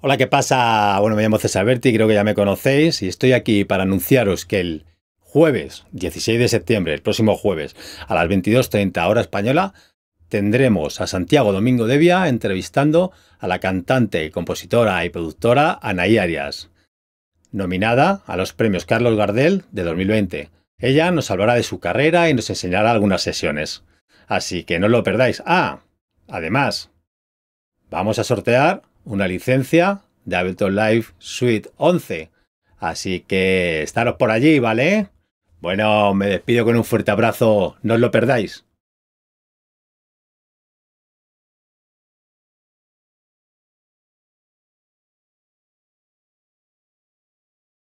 Hola, ¿qué pasa? Bueno, me llamo César Berti, creo que ya me conocéis y estoy aquí para anunciaros que el jueves 16 de septiembre, el próximo jueves, a las 22.30 hora española, tendremos a Santiago Domingo Devia entrevistando a la cantante, compositora y productora Anaí Arias, nominada a los premios Carlos Gardel de 2020. Ella nos hablará de su carrera y nos enseñará algunas sesiones. Así que no lo perdáis. Ah, además, vamos a sortear una licencia de Ableton Live Suite 11. Así que estaros por allí, ¿vale? Bueno, me despido con un fuerte abrazo, no os lo perdáis.